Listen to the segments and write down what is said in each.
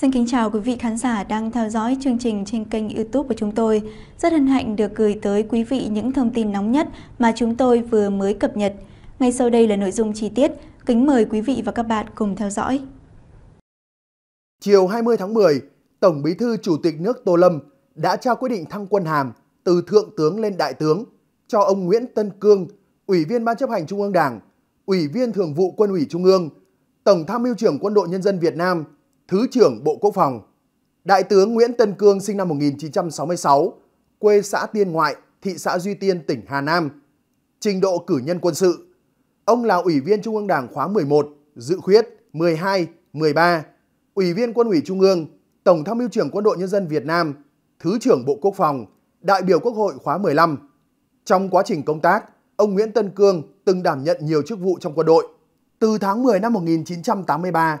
Xin kính chào quý vị khán giả đang theo dõi chương trình trên kênh youtube của chúng tôi. Rất hân hạnh được gửi tới quý vị những thông tin nóng nhất mà chúng tôi vừa mới cập nhật. Ngay sau đây là nội dung chi tiết. Kính mời quý vị và các bạn cùng theo dõi. Chiều 20 tháng 10, Tổng bí thư Chủ tịch nước Tô Lâm đã trao quyết định thăng quân hàm từ Thượng tướng lên Đại tướng cho ông Nguyễn Tân Cương, Ủy viên Ban chấp hành Trung ương Đảng, Ủy viên Thường vụ Quân ủy Trung ương, Tổng tham mưu trưởng Quân đội Nhân dân Việt Nam – Thứ trưởng Bộ Quốc phòng. Đại tướng Nguyễn Tân Cương sinh năm 1966, quê xã Tiên Ngoại, thị xã Duy Tiên, tỉnh Hà Nam. Trình độ cử nhân quân sự. Ông là Ủy viên Trung ương Đảng khóa 11, dự khuyết 12, 13, Ủy viên Quân ủy Trung ương, Tổng tham mưu trưởng Quân đội Nhân dân Việt Nam, Thứ trưởng Bộ Quốc phòng, đại biểu Quốc hội khóa 15. Trong quá trình công tác, ông Nguyễn Tân Cương từng đảm nhận nhiều chức vụ trong quân đội. Từ tháng 10 năm 1983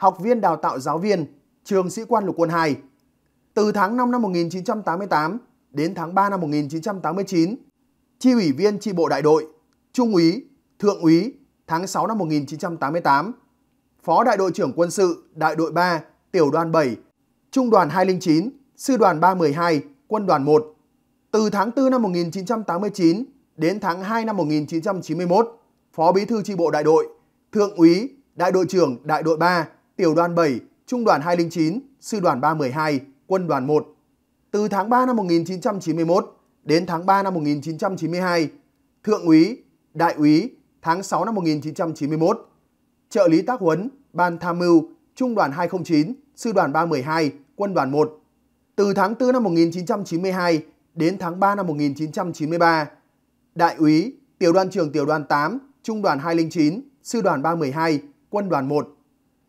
học viên đào tạo giáo viên, trường sĩ quan lục quân 2. Từ tháng 5 năm 1988 đến tháng 3 năm 1989, chi ủy viên chi bộ đại đội, trung úy, thượng úy tháng 6 năm 1988, phó đại đội trưởng quân sự đại đội 3, tiểu đoàn 7, trung đoàn 209, sư đoàn 312, quân đoàn 1. Từ tháng 4 năm 1989 đến tháng 2 năm 1991, phó bí thư chi bộ đại đội, thượng úy, đại đội trưởng đại đội 3, tiểu đoàn 7, trung đoàn 209, sư đoàn 312, quân đoàn 1. Từ tháng 3 năm 1991 đến tháng 3 năm 1992, thượng úy, đại úy tháng 6 năm 1991, trợ lý tác huấn, ban tham mưu, trung đoàn 209, sư đoàn 312, quân đoàn 1. Từ tháng 4 năm 1992 đến tháng 3 năm 1993, đại úy, tiểu đoàn trưởng tiểu đoàn 8, trung đoàn 209, sư đoàn 312, quân đoàn 1.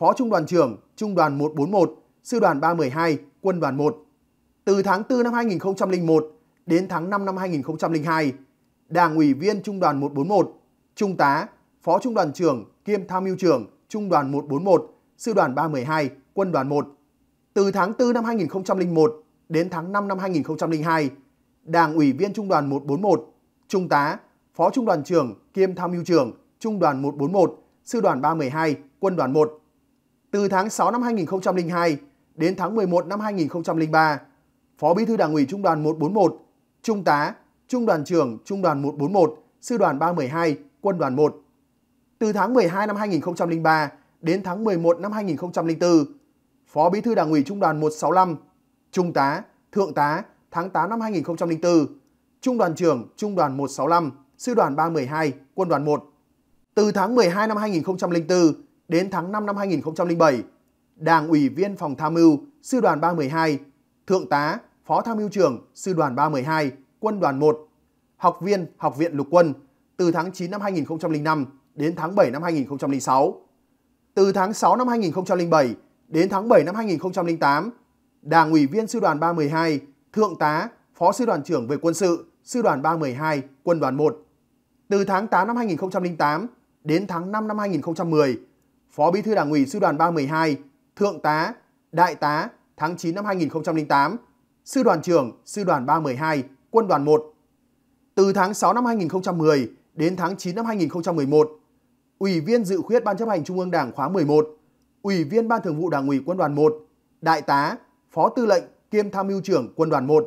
Phó Trung đoàn trưởng Trung đoàn 141, Sư đoàn 312, Quân đoàn 1. Từ tháng 4 năm 2001 đến tháng 5 năm 2002, Đảng ủy viên Trung đoàn 141, Trung tá, Phó Trung đoàn trưởng kiêm Tham mưu trưởng Trung đoàn 141, Sư đoàn 312, Quân đoàn 1. Từ tháng 4 năm 2001 đến tháng 5 năm 2002, Đảng ủy viên Trung đoàn 141, Trung tá, Phó Trung đoàn trưởng kiêm Tham mưu trưởng Trung đoàn 141, Sư đoàn 312, Quân đoàn 1 từ tháng 6 năm 2002 đến tháng 11 năm 2003, Phó Bí thư Đảng ủy Trung đoàn 141, Trung tá, Trung đoàn trưởng Trung đoàn 141, Sư đoàn 312, Quân đoàn 1. Từ tháng 12 năm 2003 đến tháng 11 năm 2004, Phó Bí thư Đảng ủy Trung đoàn 165, Trung tá, Thượng tá, tháng 8 năm 2004, Trung đoàn trưởng Trung đoàn 165, Sư đoàn 312, Quân đoàn 1. Từ tháng 12 năm 2004 đến tháng 5 năm 2007, Đảng ủy viên phòng tham mưu, sư đoàn 312, Thượng tá, Phó tham mưu trưởng, sư đoàn 312, quân đoàn 1, học viên Học viện Lục quân từ tháng 9 năm 2005 đến tháng 7 năm 2006. Từ tháng 6 năm 2007 đến tháng 7 năm 2008, Đảng ủy viên sư đoàn 312, Thượng tá, Phó sư đoàn trưởng về quân sự, sư đoàn 312, quân đoàn 1. Từ tháng 8 năm 2008 đến tháng 5 năm 2010, Phó Bí thư Đảng ủy Sư đoàn 312, Thượng tá, Đại tá tháng 9 năm 2008, Sư đoàn trưởng Sư đoàn 312, Quân đoàn 1. Từ tháng 6 năm 2010 đến tháng 9 năm 2011, Ủy viên dự khuyết Ban chấp hành Trung ương Đảng khóa 11, Ủy viên Ban thường vụ Đảng ủy Quân đoàn 1, Đại tá, Phó tư lệnh kiêm tham mưu trưởng Quân đoàn 1,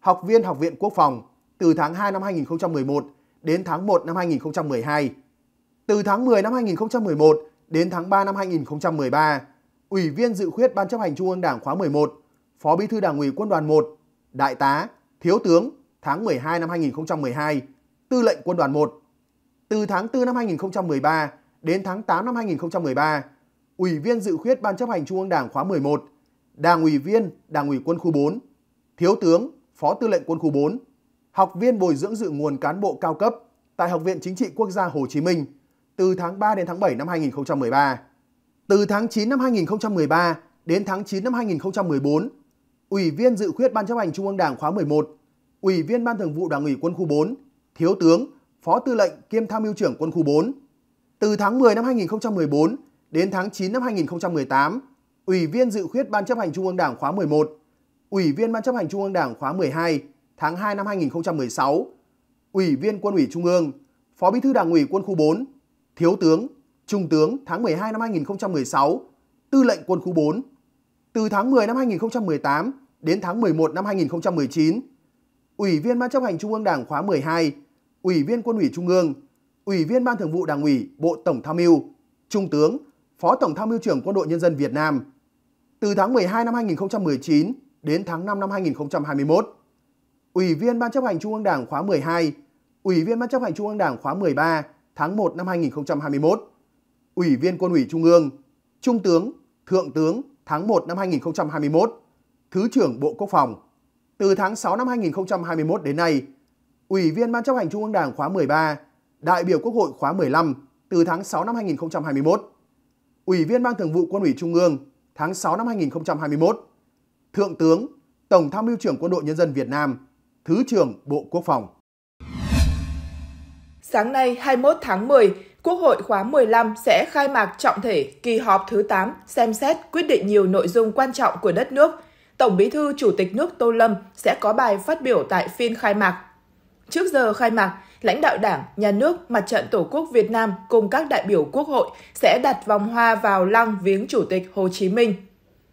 học viên Học viện Quốc phòng từ tháng 2 năm 2011 đến tháng 1 năm 2012. Từ tháng 10 năm 2011 Đến tháng 3 năm 2013, Ủy viên dự khuyết Ban chấp hành Trung ương Đảng khóa 11, Phó Bí thư Đảng ủy Quân đoàn 1, Đại tá, Thiếu tướng tháng 12 năm 2012, Tư lệnh Quân đoàn 1. Từ tháng 4 năm 2013 đến tháng 8 năm 2013, Ủy viên dự khuyết Ban chấp hành Trung ương Đảng khóa 11, Đảng ủy viên Đảng ủy Quân khu 4, Thiếu tướng, Phó Tư lệnh Quân khu 4, học viên bồi dưỡng dự nguồn cán bộ cao cấp tại Học viện Chính trị Quốc gia Hồ Chí Minh – từ tháng 3 đến tháng 7 năm 2013. Từ tháng 9 năm 2013 đến tháng 9 năm 2014, Ủy viên dự khuyết Ban chấp hành Trung ương Đảng khóa 11, Ủy viên Ban thường vụ Đảng ủy quân khu 4, Thiếu tướng, Phó tư lệnh kiêm tham mưu trưởng quân khu 4. Từ tháng 10 năm 2014 đến tháng 9 năm 2018, Ủy viên dự khuyết Ban chấp hành Trung ương Đảng khóa 11, Ủy viên Ban chấp hành Trung ương Đảng khóa 12, tháng 2 năm 2016, Ủy viên Quân ủy Trung ương, Phó Bí thư Đảng ủy Quân khu 4, thiếu tướng, trung tướng tháng 12 năm 2016, tư lệnh quân khu 4. Từ tháng 10 năm 2018 đến tháng 11 năm 2019, Ủy viên Ban chấp hành Trung ương Đảng khóa 12, Ủy viên Quân ủy Trung ương, Ủy viên Ban Thường vụ Đảng ủy Bộ Tổng Tham mưu, Trung tướng, Phó Tổng Tham mưu trưởng Quân đội Nhân dân Việt Nam. Từ tháng 12 năm 2019 đến tháng 5 năm 2021, Ủy viên Ban chấp hành Trung ương Đảng khóa 12, Ủy viên Ban chấp hành Trung ương Đảng khóa 13, tháng 1 năm 2021. Ủy viên Quân ủy Trung ương, Trung tướng, Thượng tướng tháng 1 năm 2021, Thứ trưởng Bộ Quốc phòng. Từ tháng 6 năm 2021 đến nay, Ủy viên Ban chấp hành Trung ương Đảng khóa 13, đại biểu Quốc hội khóa 15 từ tháng 6 năm 2021, Ủy viên Ban Thường vụ Quân ủy Trung ương tháng 6 năm 2021, Thượng tướng, Tổng tham mưu trưởng Quân đội Nhân dân Việt Nam, Thứ trưởng Bộ Quốc phòng. Sáng nay 21 tháng 10, Quốc hội khóa 15 sẽ khai mạc trọng thể kỳ họp thứ 8 xem xét quyết định nhiều nội dung quan trọng của đất nước. Tổng Bí thư Chủ tịch nước Tô Lâm sẽ có bài phát biểu tại phiên khai mạc. Trước giờ khai mạc, lãnh đạo Đảng, Nhà nước, Mặt trận Tổ quốc Việt Nam cùng các đại biểu Quốc hội sẽ đặt vòng hoa vào lăng viếng Chủ tịch Hồ Chí Minh.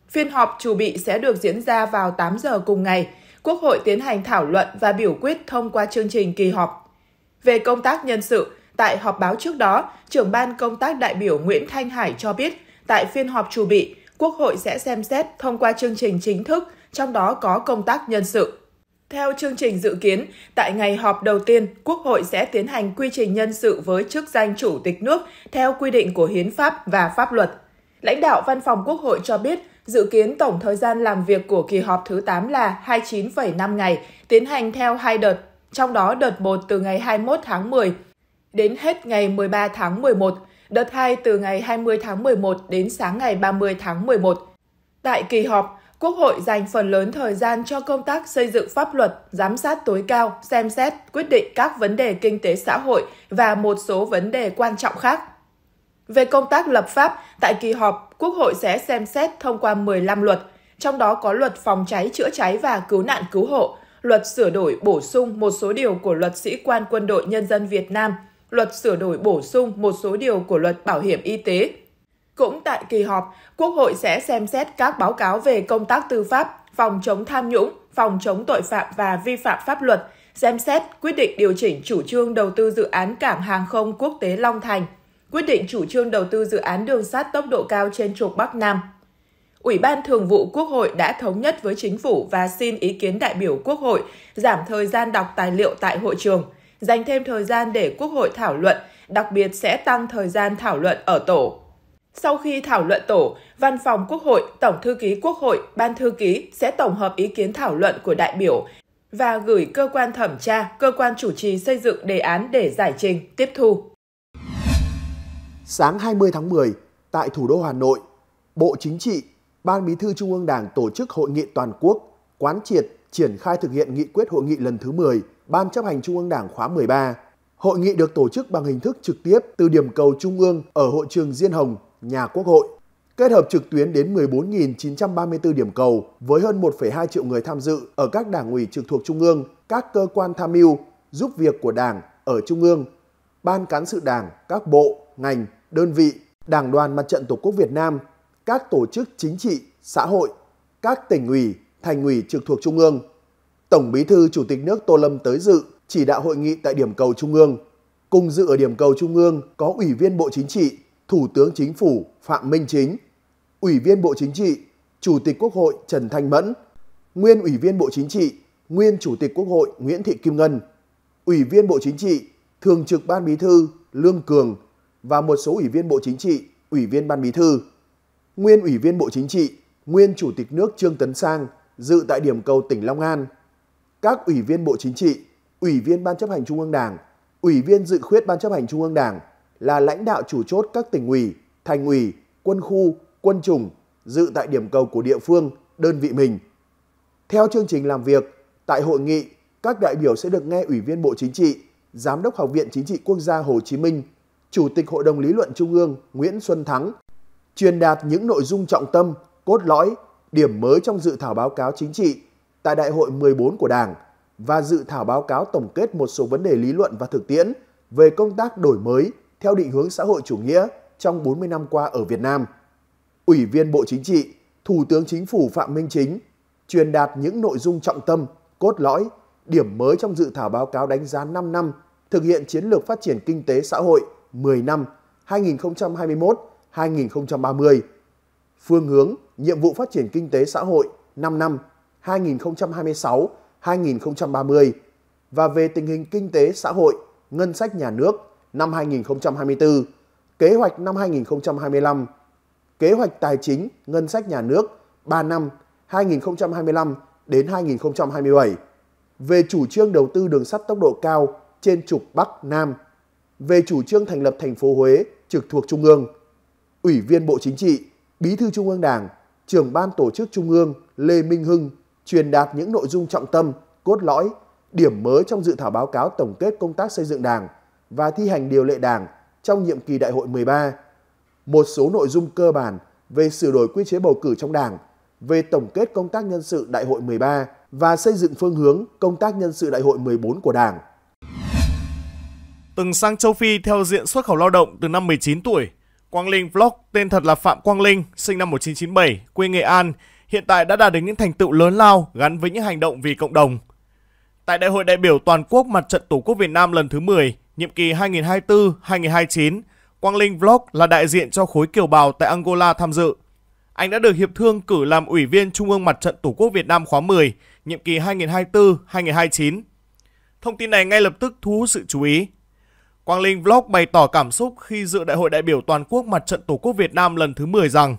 Phiên họp chủ bị sẽ được diễn ra vào 8 giờ cùng ngày. Quốc hội tiến hành thảo luận và biểu quyết thông qua chương trình kỳ họp về công tác nhân sự, tại họp báo trước đó, trưởng ban công tác đại biểu Nguyễn Thanh Hải cho biết, tại phiên họp chủ bị, Quốc hội sẽ xem xét thông qua chương trình chính thức, trong đó có công tác nhân sự. Theo chương trình dự kiến, tại ngày họp đầu tiên, Quốc hội sẽ tiến hành quy trình nhân sự với chức danh chủ tịch nước theo quy định của hiến pháp và pháp luật. Lãnh đạo Văn phòng Quốc hội cho biết, dự kiến tổng thời gian làm việc của kỳ họp thứ 8 là 29,5 ngày, tiến hành theo hai đợt trong đó đợt 1 từ ngày 21 tháng 10 đến hết ngày 13 tháng 11, đợt 2 từ ngày 20 tháng 11 đến sáng ngày 30 tháng 11. Tại kỳ họp, Quốc hội dành phần lớn thời gian cho công tác xây dựng pháp luật, giám sát tối cao, xem xét, quyết định các vấn đề kinh tế xã hội và một số vấn đề quan trọng khác. Về công tác lập pháp, tại kỳ họp, Quốc hội sẽ xem xét thông qua 15 luật, trong đó có luật phòng cháy chữa cháy và cứu nạn cứu hộ, luật sửa đổi bổ sung một số điều của luật sĩ quan quân đội nhân dân Việt Nam, luật sửa đổi bổ sung một số điều của luật bảo hiểm y tế. Cũng tại kỳ họp, Quốc hội sẽ xem xét các báo cáo về công tác tư pháp, phòng chống tham nhũng, phòng chống tội phạm và vi phạm pháp luật, xem xét quyết định điều chỉnh chủ trương đầu tư dự án cảng hàng không quốc tế Long Thành, quyết định chủ trương đầu tư dự án đường sắt tốc độ cao trên trục Bắc Nam, Ủy ban Thường vụ Quốc hội đã thống nhất với chính phủ và xin ý kiến đại biểu Quốc hội giảm thời gian đọc tài liệu tại hội trường, dành thêm thời gian để Quốc hội thảo luận, đặc biệt sẽ tăng thời gian thảo luận ở tổ. Sau khi thảo luận tổ, Văn phòng Quốc hội, Tổng thư ký Quốc hội, Ban thư ký sẽ tổng hợp ý kiến thảo luận của đại biểu và gửi cơ quan thẩm tra, cơ quan chủ trì xây dựng đề án để giải trình, tiếp thu. Sáng 20 tháng 10, tại thủ đô Hà Nội, Bộ Chính trị Ban Bí thư Trung ương Đảng tổ chức hội nghị toàn quốc quán triệt triển khai thực hiện nghị quyết hội nghị lần thứ 10 Ban chấp hành Trung ương Đảng khóa 13. Hội nghị được tổ chức bằng hình thức trực tiếp từ điểm cầu Trung ương ở hội trường Diên Hồng, nhà Quốc hội, kết hợp trực tuyến đến 14.934 điểm cầu với hơn 1,2 triệu người tham dự ở các đảng ủy trực thuộc Trung ương, các cơ quan tham mưu, giúp việc của Đảng ở Trung ương, Ban Cán sự Đảng, các bộ, ngành, đơn vị, Đảng đoàn Mặt trận Tổ quốc Việt Nam các tổ chức chính trị, xã hội, các tỉnh ủy, thành ủy trực thuộc Trung ương. Tổng Bí thư Chủ tịch nước Tô Lâm tới dự chỉ đạo hội nghị tại điểm cầu Trung ương. Cùng dự ở điểm cầu Trung ương có Ủy viên Bộ Chính trị, Thủ tướng Chính phủ Phạm Minh Chính, Ủy viên Bộ Chính trị, Chủ tịch Quốc hội Trần Thanh Mẫn, Nguyên Ủy viên Bộ Chính trị, Nguyên Chủ tịch Quốc hội Nguyễn Thị Kim Ngân, Ủy viên Bộ Chính trị, Thường trực Ban Bí thư Lương Cường và một số Ủy viên Bộ Chính trị, Ủy viên Ban Bí thư nguyên Ủy viên Bộ Chính trị, nguyên Chủ tịch nước Trương Tấn Sang dự tại điểm cầu tỉnh Long An. Các Ủy viên Bộ Chính trị, Ủy viên Ban chấp hành Trung ương Đảng, Ủy viên dự khuyết Ban chấp hành Trung ương Đảng là lãnh đạo chủ chốt các tỉnh ủy, thành ủy, quân khu, quân chủng dự tại điểm cầu của địa phương, đơn vị mình. Theo chương trình làm việc, tại hội nghị, các đại biểu sẽ được nghe Ủy viên Bộ Chính trị, Giám đốc Học viện Chính trị Quốc gia Hồ Chí Minh, Chủ tịch Hội đồng Lý luận Trung ương Nguyễn Xuân Thắng truyền đạt những nội dung trọng tâm, cốt lõi, điểm mới trong dự thảo báo cáo chính trị tại Đại hội 14 của Đảng và dự thảo báo cáo tổng kết một số vấn đề lý luận và thực tiễn về công tác đổi mới theo định hướng xã hội chủ nghĩa trong 40 năm qua ở Việt Nam. Ủy viên Bộ Chính trị, Thủ tướng Chính phủ Phạm Minh Chính truyền đạt những nội dung trọng tâm, cốt lõi, điểm mới trong dự thảo báo cáo đánh giá 5 năm thực hiện chiến lược phát triển kinh tế xã hội 10 năm 2021 2030, phương hướng nhiệm vụ phát triển kinh tế xã hội 5 năm 2026-2030 và về tình hình kinh tế xã hội, ngân sách nhà nước năm 2024, kế hoạch năm 2025, kế hoạch tài chính ngân sách nhà nước 3 năm 2025 đến 2027, về chủ trương đầu tư đường sắt tốc độ cao trên trục Bắc Nam, về chủ trương thành lập thành phố Huế trực thuộc Trung ương, Ủy viên Bộ Chính trị, Bí thư Trung ương Đảng, trưởng ban tổ chức Trung ương Lê Minh Hưng truyền đạt những nội dung trọng tâm, cốt lõi, điểm mới trong dự thảo báo cáo tổng kết công tác xây dựng Đảng và thi hành điều lệ Đảng trong nhiệm kỳ Đại hội 13, một số nội dung cơ bản về sửa đổi quy chế bầu cử trong Đảng, về tổng kết công tác nhân sự Đại hội 13 và xây dựng phương hướng công tác nhân sự Đại hội 14 của Đảng từng sang châu Phi theo diện xuất khẩu lao động từ năm 19 tuổi Quang Linh Vlog tên thật là Phạm Quang Linh, sinh năm 1997, quê Nghệ An, hiện tại đã đạt được những thành tựu lớn lao gắn với những hành động vì cộng đồng. Tại Đại hội đại biểu toàn quốc mặt trận Tổ quốc Việt Nam lần thứ 10, nhiệm kỳ 2024-2029, Quang Linh Vlog là đại diện cho khối kiều bào tại Angola tham dự. Anh đã được hiệp thương cử làm ủy viên Trung ương Mặt trận Tổ quốc Việt Nam khóa 10, nhiệm kỳ 2024-2029. Thông tin này ngay lập tức thu hút sự chú ý Quang Linh Vlog bày tỏ cảm xúc khi dự đại hội đại biểu toàn quốc mặt trận Tổ quốc Việt Nam lần thứ 10 rằng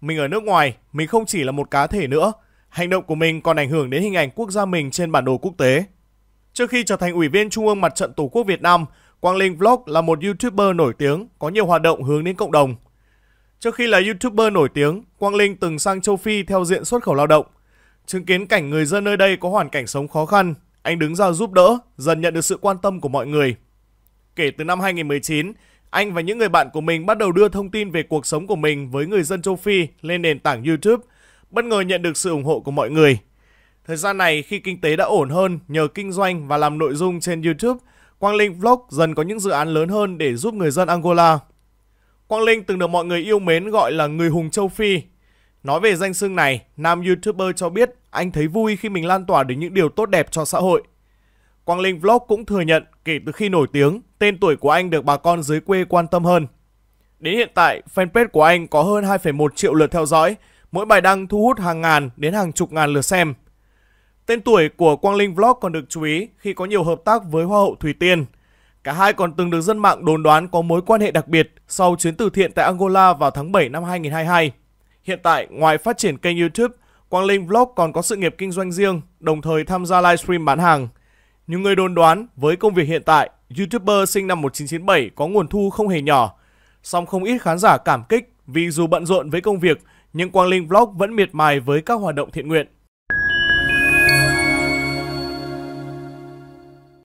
Mình ở nước ngoài, mình không chỉ là một cá thể nữa, hành động của mình còn ảnh hưởng đến hình ảnh quốc gia mình trên bản đồ quốc tế. Trước khi trở thành ủy viên Trung ương Mặt trận Tổ quốc Việt Nam, Quang Linh Vlog là một YouTuber nổi tiếng có nhiều hoạt động hướng đến cộng đồng. Trước khi là YouTuber nổi tiếng, Quang Linh từng sang châu Phi theo diện xuất khẩu lao động. Chứng kiến cảnh người dân nơi đây có hoàn cảnh sống khó khăn, anh đứng ra giúp đỡ, dần nhận được sự quan tâm của mọi người Kể từ năm 2019, anh và những người bạn của mình bắt đầu đưa thông tin về cuộc sống của mình với người dân châu Phi lên nền tảng YouTube, bất ngờ nhận được sự ủng hộ của mọi người. Thời gian này khi kinh tế đã ổn hơn nhờ kinh doanh và làm nội dung trên YouTube, Quang Linh Vlog dần có những dự án lớn hơn để giúp người dân Angola. Quang Linh từng được mọi người yêu mến gọi là người hùng châu Phi. Nói về danh xưng này, nam YouTuber cho biết anh thấy vui khi mình lan tỏa được những điều tốt đẹp cho xã hội. Quang Linh Vlog cũng thừa nhận Kể từ khi nổi tiếng, tên tuổi của anh được bà con dưới quê quan tâm hơn. Đến hiện tại, fanpage của anh có hơn 2,1 triệu lượt theo dõi, mỗi bài đăng thu hút hàng ngàn đến hàng chục ngàn lượt xem. Tên tuổi của Quang Linh Vlog còn được chú ý khi có nhiều hợp tác với Hoa hậu Thủy Tiên. Cả hai còn từng được dân mạng đồn đoán có mối quan hệ đặc biệt sau chuyến từ thiện tại Angola vào tháng 7 năm 2022. Hiện tại, ngoài phát triển kênh YouTube, Quang Linh Vlog còn có sự nghiệp kinh doanh riêng, đồng thời tham gia livestream bán hàng – nhiều người đồn đoán với công việc hiện tại, YouTuber sinh năm 1997 có nguồn thu không hề nhỏ. Song không ít khán giả cảm kích vì dù bận rộn với công việc, nhưng Quang Linh Vlog vẫn miệt mài với các hoạt động thiện nguyện.